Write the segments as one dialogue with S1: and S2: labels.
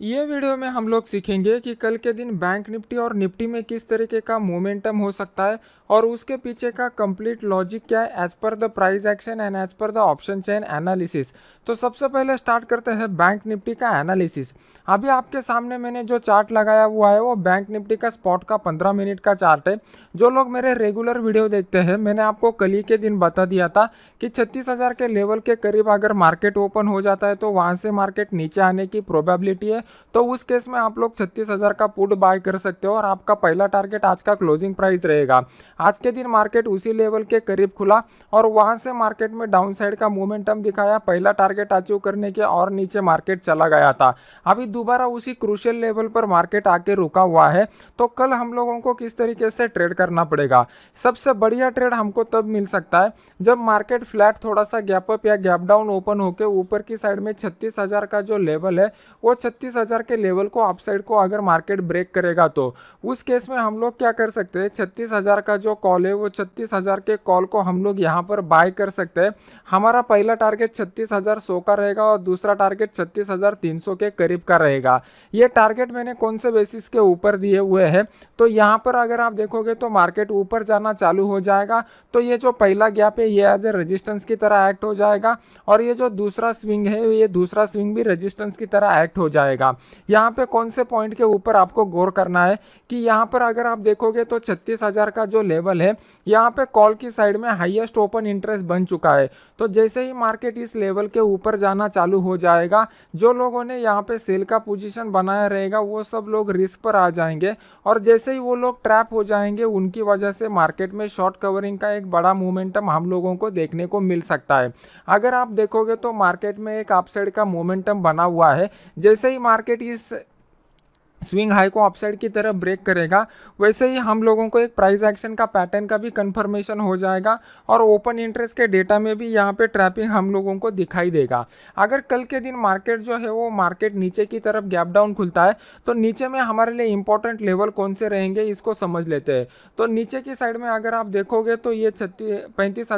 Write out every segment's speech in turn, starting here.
S1: ये वीडियो में हम लोग सीखेंगे कि कल के दिन बैंक निफ्टी और निफ्टी में किस तरीके का मोमेंटम हो सकता है और उसके पीछे का कंप्लीट लॉजिक क्या है as per the price action and as per the option chain analysis तो सबसे पहले स्टार्ट करते हैं बैंक निफ्टी का एनालिसिस अभी आपके सामने मैंने जो चार्ट लगाया हुआ है वो बैंक निफ्टी का स्पॉट का पंद्रह मिनट का चार्ट है जो लोग मेरे रेगुलर वीडियो देखते हैं मैंने आपको कल ही के दिन बता दिया था कि छत्तीस के लेवल के करीब अगर मार्केट ओपन हो जाता है तो वहाँ से मार्केट नीचे आने की प्रोबेबिलिटी है तो उस केस में आप लोग छत्तीस हज़ार का पुट बाय कर सकते हो और आपका पहला टारगेट आज का क्लोजिंग प्राइस रहेगा आज के दिन मार्केट उसी लेवल के करीब खुला और वहाँ से मार्केट में डाउन साइड का मोमेंटम दिखाया पहला टारगेट अचीव करने के और नीचे मार्केट चला गया था अभी दोबारा उसी क्रूशियल लेवल पर मार्केट आके रुका हुआ है तो कल हम लोगों को किस तरीके से ट्रेड करना पड़ेगा सबसे बढ़िया ट्रेड हमको तब मिल सकता है जब मार्केट फ्लैट थोड़ा सा गैप अप या गैप डाउन ओपन होकर ऊपर की साइड में छत्तीस हज़ार का जो लेवल है वो छत्तीस पैंतीस हज़ार के लेवल को अपसाइड को अगर मार्केट ब्रेक करेगा तो उस केस में हम लोग क्या कर सकते हैं छत्तीस हज़ार का जो कॉल है वो छत्तीस हज़ार के कॉल को हम लोग यहाँ पर बाय कर सकते हैं हमारा पहला टारगेट छत्तीस हज़ार सौ का रहेगा और दूसरा टारगेट छत्तीस हज़ार तीन सौ के करीब का रहेगा ये टारगेट मैंने कौन से बेसिस के ऊपर दिए हुए हैं तो यहाँ पर अगर आप देखोगे तो मार्केट ऊपर जाना चालू हो जाएगा तो ये जो पहला गैप है ये एज ए रजिस्टेंस की तरह एक्ट हो जाएगा और ये जो दूसरा स्विंग है ये दूसरा स्विंग भी रजिस्टेंस की तरह एक्ट हो जाएगा जाएगा यहाँ पे कौन से पॉइंट के ऊपर आपको गौर करना है कि यहाँ पर अगर आप देखोगे तो छत्तीस हज़ार का जो लेवल है यहाँ पे कॉल की साइड में हाईएस्ट ओपन इंटरेस्ट बन चुका है तो जैसे ही मार्केट इस लेवल के ऊपर जाना चालू हो जाएगा जो लोगों ने यहाँ पे सेल का पोजिशन बनाया रहेगा वो सब लोग रिस्क पर आ जाएंगे और जैसे ही वो लोग ट्रैप हो जाएंगे उनकी वजह से मार्केट में शॉर्ट कवरिंग का एक बड़ा मोमेंटम हम लोगों को देखने को मिल सकता है अगर आप देखोगे तो मार्केट में एक अपसाइड का मोमेंटम बना हुआ है जैसे ही market is स्विंग हाई को अपसाइड की तरफ ब्रेक करेगा वैसे ही हम लोगों को एक प्राइस एक्शन का पैटर्न का भी कंफर्मेशन हो जाएगा और ओपन इंटरेस्ट के डेटा में भी यहाँ पे ट्रैपिंग हम लोगों को दिखाई देगा अगर कल के दिन मार्केट जो है वो मार्केट नीचे की तरफ गैप डाउन खुलता है तो नीचे में हमारे लिए इंपॉर्टेंट लेवल कौन से रहेंगे इसको समझ लेते हैं तो नीचे की साइड में अगर आप देखोगे तो ये छत्तीस पैंतीस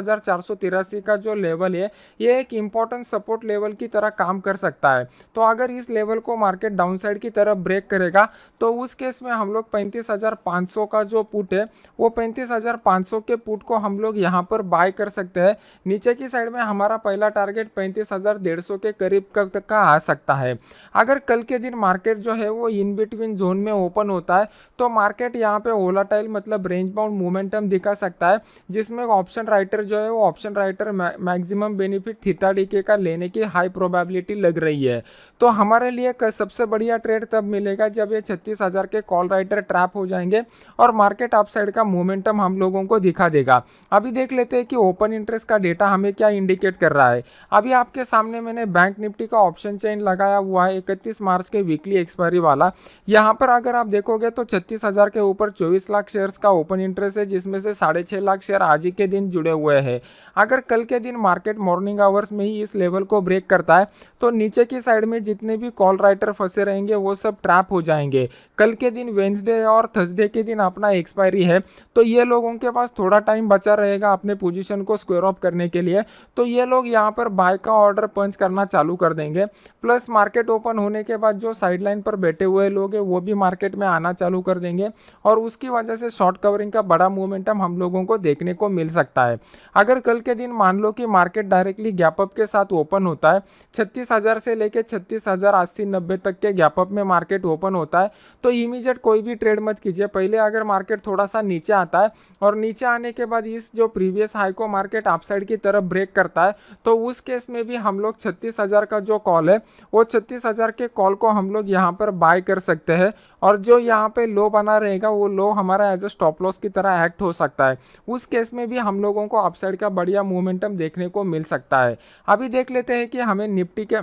S1: का जो लेवल है ये एक इम्पॉर्टेंट सपोर्ट लेवल की तरह काम कर सकता है तो अगर इस लेवल को मार्केट डाउन साइड की तरफ ब्रेक करेगा जाएगा तो उस केस में हम लोग पैंतीस हज़ार पाँच सौ का जो पुट है वो पैंतीस हज़ार पाँच सौ के पुट को हम लोग यहाँ पर बाय कर सकते हैं नीचे की साइड में हमारा पहला टारगेट पैंतीस हज़ार डेढ़ सौ के करीब तक का आ सकता है अगर कल के दिन मार्केट जो है वो इन बिटवीन जोन में ओपन होता है तो मार्केट यहाँ पे ओलाटाइल मतलब रेंज बाउंड मोमेंटम दिखा सकता है जिसमें ऑप्शन राइटर जो है वो option writer maximum benefit theta decay का लेने की हाई प्रोबेबिलिटी लग रही है तो हमारे लिए सबसे बढ़िया ट्रेड तब मिलेगा जब जब ये छत्तीस हज़ार के कॉल राइटर ट्रैप हो जाएंगे और मार्केट अपसाइड का मोमेंटम हम लोगों को दिखा देगा अभी देख लेते हैं कि ओपन इंटरेस्ट का डेटा हमें क्या इंडिकेट कर रहा है अभी आपके सामने मैंने बैंक निफ्टी का ऑप्शन चेन लगाया हुआ है इकतीस मार्च के वीकली एक्सपायरी वाला यहाँ पर अगर आप देखोगे तो छत्तीस के ऊपर चौबीस लाख शेयर का ओपन इंटरेस्ट है जिसमें से साढ़े लाख शेयर आज ही के दिन जुड़े हुए हैं अगर कल के दिन मार्केट मॉर्निंग आवर्स में ही इस लेवल को ब्रेक करता है तो नीचे की साइड में जितने भी कॉल राइटर फंसे रहेंगे वो सब ट्रैप हो जाएंगे जाएंगे कल के दिन वेंसडे और थर्सडे के दिन अपना एक्सपायरी है तो ये लोगों के पास थोड़ा टाइम बचा रहेगा अपने पोजीशन को स्क्वेयर ऑफ करने के लिए तो ये लोग यहाँ पर बाय का ऑर्डर पंच करना चालू कर देंगे प्लस मार्केट ओपन होने के बाद जो साइडलाइन पर बैठे हुए लोग हैं वो भी मार्केट में आना चालू कर देंगे और उसकी वजह से शॉर्ट कवरिंग का बड़ा मोमेंटम हम लोगों को देखने को मिल सकता है अगर कल के दिन मान लो कि मार्केट डायरेक्टली गैपअप के साथ ओपन होता है छत्तीस से लेकर छत्तीस हज़ार अस्सी नब्बे तक के गैपअप में मार्केट ओपन होता होता है तो इमीजिएट कोई भी ट्रेड मत कीजिए पहले अगर मार्केट थोड़ा सा नीचे आता है और नीचे आने के बाद इस जो प्रीवियस हाई को मार्केट अपसाइड की तरफ ब्रेक करता है तो उस केस में भी हम लोग छत्तीस का जो कॉल है वो छत्तीस के कॉल को हम लोग यहाँ पर बाय कर सकते हैं और जो यहाँ पर लो बना रहेगा वो लो हमारा एज अ स्टॉप लॉस की तरह एक्ट हो सकता है उस केस में भी हम लोगों को अपसाइड का बढ़िया मोमेंटम देखने को मिल सकता है अभी देख लेते हैं कि हमें निफ्टी के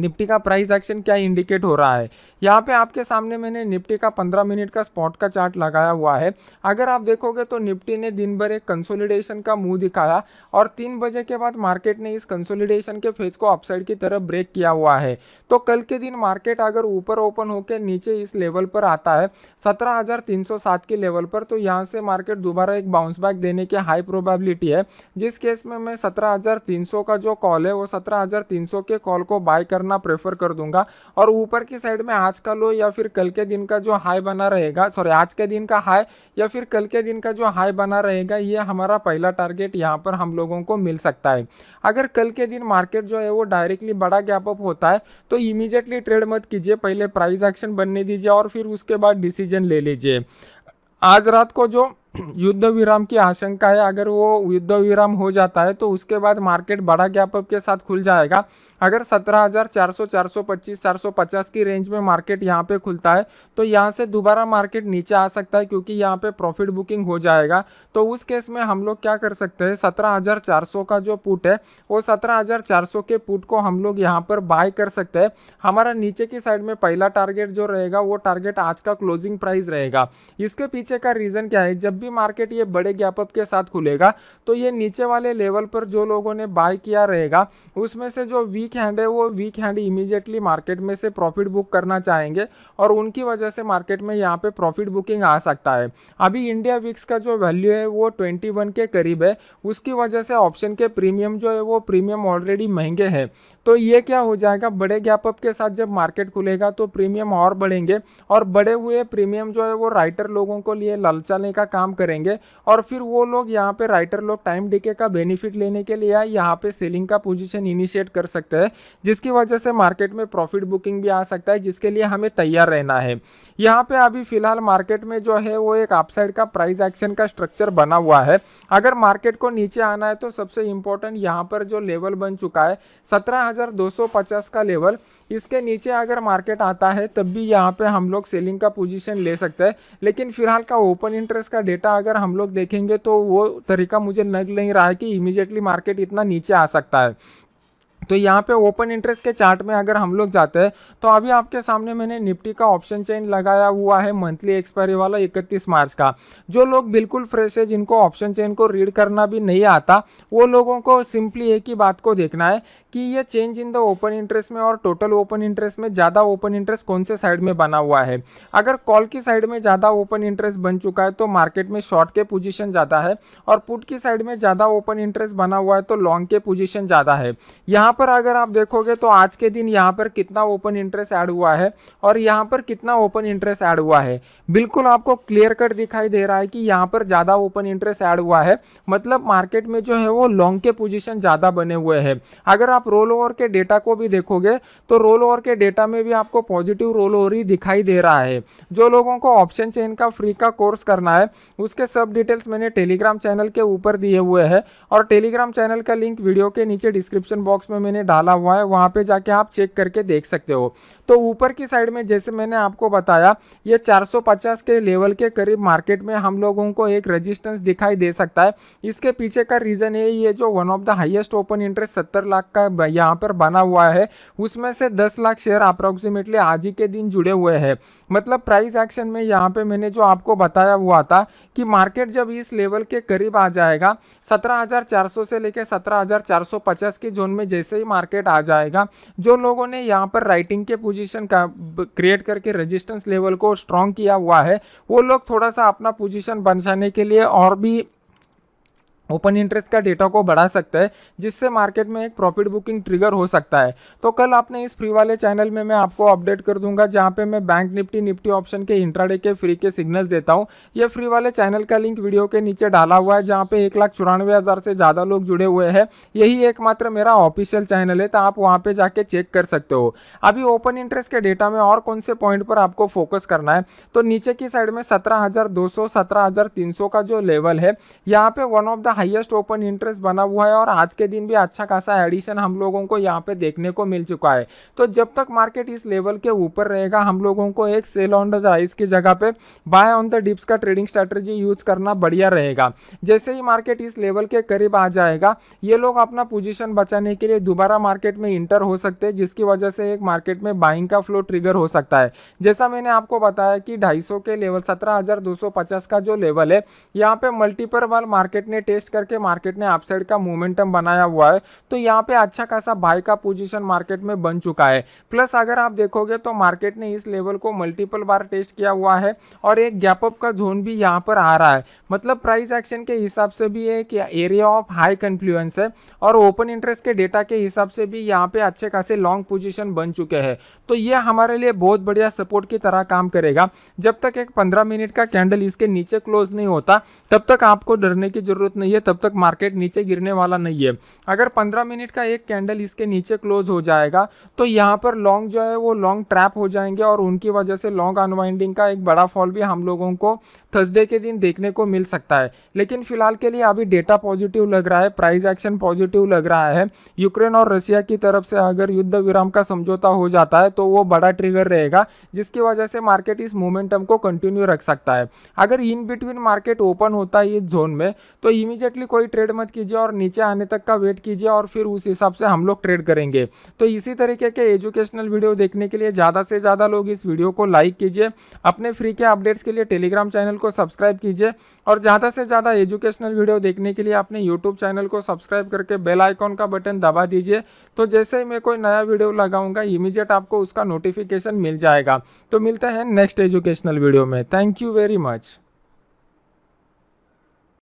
S1: निफ्टी का प्राइस एक्शन क्या इंडिकेट हो रहा है यहाँ पे आपके सामने मैंने निफ्टी का 15 मिनट का स्पॉट का चार्ट लगाया हुआ है अगर आप देखोगे तो निफ्टी ने दिन भर एक कंसोलिडेशन का मुंह दिखाया और तीन बजे के बाद मार्केट ने इस कंसोलिडेशन के फेज को अपसाइड की तरफ ब्रेक किया हुआ है तो कल के दिन मार्केट अगर ऊपर ओपन होकर नीचे इस लेवल पर आता है सत्रह के लेवल पर तो यहाँ से मार्केट दोबारा एक बाउंस बैक देने की हाई प्रोबेबिलिटी है जिस केस में मैं सत्रह का जो कॉल है वो सत्रह के कॉल को बाय करना प्रेफर कर दूंगा और ऊपर की साइड में आज का लो या फिर कल के दिन का जो हाई बना रहेगा सॉरी आज के दिन का हाई या फिर कल के दिन का जो हाई बना रहेगा ये हमारा पहला टारगेट यहाँ पर हम लोगों को मिल सकता है अगर कल के दिन मार्केट जो है वो डायरेक्टली बड़ा गैप अप होता है तो इमीजिएटली ट्रेड मत कीजिए पहले प्राइस एक्शन बनने दीजिए और फिर उसके बाद डिसीजन ले लीजिए आज रात को जो युद्ध विराम की आशंका है अगर वो युद्ध विराम हो जाता है तो उसके बाद मार्केट बड़ा गैप अप के साथ खुल जाएगा अगर 17,400, 425, 450 की रेंज में मार्केट यहाँ पे खुलता है तो यहाँ से दोबारा मार्केट नीचे आ सकता है क्योंकि यहाँ पे प्रॉफिट बुकिंग हो जाएगा तो उस केस में हम लोग क्या कर सकते हैं सत्रह का जो पुट है वो सत्रह के पुट को हम लोग यहाँ पर बाय कर सकते हैं हमारा नीचे की साइड में पहला टारगेट जो रहेगा वो टारगेट आज का क्लोजिंग प्राइस रहेगा इसके पीछे का रीज़न क्या है जब भी मार्केट ये बड़े गैपअप के साथ खुलेगा तो ये नीचे वाले लेवल पर जो लोगों ने बाय किया रहेगा उसमें से जो वीक हैंड है वो वीक हैंड इमीजिएटली मार्केट में से प्रॉफिट बुक करना चाहेंगे और उनकी वजह से मार्केट में यहाँ पर प्रॉफिट बुकिंग आ सकता है अभी इंडिया विक्स का जो वैल्यू है वो ट्वेंटी के करीब है उसकी वजह से ऑप्शन के प्रीमियम जो है वो प्रीमियम ऑलरेडी महंगे हैं तो ये क्या हो जाएगा बड़े गैपअप के साथ जब मार्केट खुलेगा तो प्रीमियम और बढ़ेंगे और बढ़े हुए प्रीमियम जो है वो राइटर लोगों को लिए ललचाने का काम करेंगे और फिर वो लोग यहाँ पे राइटर लोग टाइम डीके का बेनिफिट लेने के लिए यहाँ पे सेलिंग का पोजीशन इनिशिएट कर सकते हैं जिसकी वजह से मार्केट में प्रॉफिट बुकिंग भी आ सकता है जिसके लिए हमें तैयार रहना है यहाँ पर अभी फिलहाल मार्केट में जो है वो एक अपसाइड का प्राइज एक्शन का स्ट्रक्चर बना हुआ है अगर मार्केट को नीचे आना है तो सबसे इंपॉर्टेंट यहाँ पर जो लेवल बन चुका है सत्रह का लेवल इसके नीचे अगर मार्केट आता है तब भी यहाँ पे हम लोग सेलिंग का पोजीशन ले सकते हैं लेकिन फिलहाल का ओपन इंटरेस्ट का डेटा डेटा अगर हम लोग देखेंगे तो वो तरीका मुझे लग नहीं रहा है कि इमीजिएटली मार्केट इतना नीचे आ सकता है तो यहाँ पे ओपन इंटरेस्ट के चार्ट में अगर हम लोग जाते हैं तो अभी आपके सामने मैंने निफ्टी का ऑप्शन चेन लगाया हुआ है मंथली एक्सपायरी वाला 31 मार्च का जो लोग बिल्कुल फ्रेश है जिनको ऑप्शन चेन को रीड करना भी नहीं आता वो लोगों को सिंपली एक ही बात को देखना है कि ये change in the open interest में और टोटल ओपन इंटरेस्ट में ज़्यादा ओपन इंटरेस्ट कौन से साइड में बना हुआ है अगर कॉल की साइड में ज़्यादा ओपन इंटरेस्ट बन चुका है तो मार्केट में शॉर्ट के पोजीशन ज़्यादा है और पुट की साइड में ज़्यादा ओपन इंटरेस्ट बना हुआ है तो लॉन्ग के पोजीशन ज़्यादा है यहाँ पर अगर आप देखोगे तो आज के दिन यहाँ पर कितना ओपन इंटरेस्ट ऐड हुआ है और यहाँ पर कितना ओपन इंटरेस्ट ऐड हुआ है बिल्कुल आपको क्लियर कट दिखाई दे रहा है कि यहाँ पर ज़्यादा ओपन इंटरेस्ट ऐड हुआ है मतलब मार्केट में जो है वो लॉन्ग के पोजिशन ज़्यादा बने हुए हैं अगर आप रोल ओवर के डेटा को भी देखोगे तो रोल ओवर के डेटा में भी आपको पॉजिटिव रोल ओवर ही दिखाई दे रहा है जो लोगों को ऑप्शन चेन का फ्री का कोर्स करना है उसके सब डिटेल्स मैंने टेलीग्राम चैनल के ऊपर दिए हुए हैं और टेलीग्राम चैनल का लिंक वीडियो के नीचे डिस्क्रिप्शन बॉक्स में मैंने डाला हुआ है वहाँ पे जाके आप चेक करके देख सकते हो तो ऊपर की साइड में जैसे मैंने आपको बताया ये 450 के लेवल के करीब मार्केट में हम लोगों को एक रेजिस्टेंस दिखाई दे सकता है इसके पीछे का रीज़न है ये जो one of the highest open interest सत्तर लाख का यहाँ पर बना हुआ है उसमें से दस लाख शेयर अप्रॉक्सीमेटली आज ही के दिन जुड़े हुए हैं मतलब प्राइस एक्शन में यहाँ पर मैंने जो आपको बताया हुआ था कि मार्केट जब इस लेवल के करीब आ जाएगा 17,400 से लेकर 17,450 के जोन में जैसे से ही मार्केट आ जाएगा जो लोगों ने यहाँ पर राइटिंग के पोजीशन का क्रिएट करके रेजिस्टेंस लेवल को स्ट्रॉन्ग किया हुआ है वो लोग थोड़ा सा अपना पोजीशन बनसाने के लिए और भी ओपन इंटरेस्ट का डेटा को बढ़ा सकता है जिससे मार्केट में एक प्रॉफिट बुकिंग ट्रिगर हो सकता है तो कल आपने इस फ्री वाले चैनल में मैं आपको अपडेट कर दूंगा जहां पे मैं बैंक निफ्टी निफ्टी ऑप्शन के इंट्राडे के फ्री के सिग्नल्स देता हूं ये फ्री वाले चैनल का लिंक वीडियो के नीचे डाला हुआ है जहाँ पे एक लाख चौरानवे हज़ार से ज़्यादा लोग जुड़े हुए हैं यही एकमात्र मेरा ऑफिशियल चैनल है तो आप वहाँ पर जाके चेक कर सकते हो अभी ओपन इंटरेस्ट के डेटा में और कौन से पॉइंट पर आपको फोकस करना है तो नीचे की साइड में सत्रह हज़ार का जो लेवल है यहाँ पर वन ऑफ द का हाईएस्ट ओपन इंटरेस्ट बना हुआ है और आज के दिन भी अच्छा खासा एडिशन हम लोगों को यहाँ पे देखने को मिल चुका है तो जब तक मार्केट इस लेवल के ऊपर रहेगा हम लोगों को एक सेल ऑन द राइस की जगह पे बाय ऑन द डिप्स का ट्रेडिंग स्ट्रेटेजी यूज करना बढ़िया रहेगा जैसे ही मार्केट इस लेवल के करीब आ जाएगा ये लोग अपना पोजिशन बचाने के लिए दोबारा मार्केट में इंटर हो सकते हैं जिसकी वजह से एक मार्केट में बाइंग का फ्लो ट्रिगर हो सकता है जैसा मैंने आपको बताया कि ढाई के लेवल सत्रह का जो लेवल है यहाँ पे मल्टीपल वाल मार्केट ने टेस्ट टेस्ट करके मार्केट ने अपसाइड का मोमेंटम बनाया हुआ है तो यहाँ पे अच्छा खासा बाई का पोजीशन मार्केट में बन चुका है प्लस अगर आप देखोगे तो मार्केट ने इस लेवल को मल्टीपल बार टेस्ट किया हुआ है और एक गैप अप का जोन भी यहाँ पर आ रहा है मतलब प्राइस एक्शन के हिसाब से भी एक एरिया ऑफ हाई कन्फ्लुएंस है और ओपन इंटरेस्ट के डेटा के हिसाब से भी यहाँ पे अच्छे खासे लॉन्ग पोजिशन बन चुके हैं तो ये हमारे लिए बहुत बढ़िया सपोर्ट की तरह काम करेगा जब तक एक पंद्रह मिनट का कैंडल इसके नीचे क्लोज नहीं होता तब तक आपको डरने की जरूरत नहीं रही है तब तक मार्केट नीचे गिरने वाला नहीं है अगर पंद्रह मिनट का एक कैंडल इसके नीचे क्लोज हो जाएगा तो यहाँ पर लॉन्ग जो है वो लॉन्ग ट्रैप हो जाएंगे और उनकी वजह से लॉन्ग अनवाइंडिंग का एक बड़ा फॉल भी हम लोगों को थर्सडे के दिन देखने को मिल सकता है लेकिन फिलहाल के लिए अभी डेटा पॉजिटिव लग रहा है प्राइस एक्शन पॉजिटिव लग रहा है यूक्रेन और रशिया की तरफ से अगर युद्ध विराम का समझौता हो जाता है तो वो बड़ा ट्रिगर रहेगा जिसकी वजह से मार्केट इस मोमेंटम को कंटिन्यू रख सकता है अगर इन बिटवीन मार्केट ओपन होता है इस जोन में तो इमीजिएट इमीजिएटली कोई ट्रेड मत कीजिए और नीचे आने तक का वेट कीजिए और फिर उस हिसाब से हम लोग ट्रेड करेंगे तो इसी तरीके के एजुकेशनल वीडियो देखने के लिए ज़्यादा से ज़्यादा लोग इस वीडियो को लाइक कीजिए अपने फ्री के अपडेट्स के लिए टेलीग्राम चैनल को सब्सक्राइब कीजिए और ज़्यादा से ज़्यादा एजुकेशनल वीडियो देखने के लिए अपने यूट्यूब चैनल को सब्सक्राइब करके बेल आइकॉन का बटन दबा दीजिए तो जैसे ही मैं कोई नया वीडियो लगाऊंगा इमीजिएट आपको उसका नोटिफिकेशन मिल जाएगा तो मिलता है नेक्स्ट एजुकेशनल वीडियो में थैंक यू वेरी मच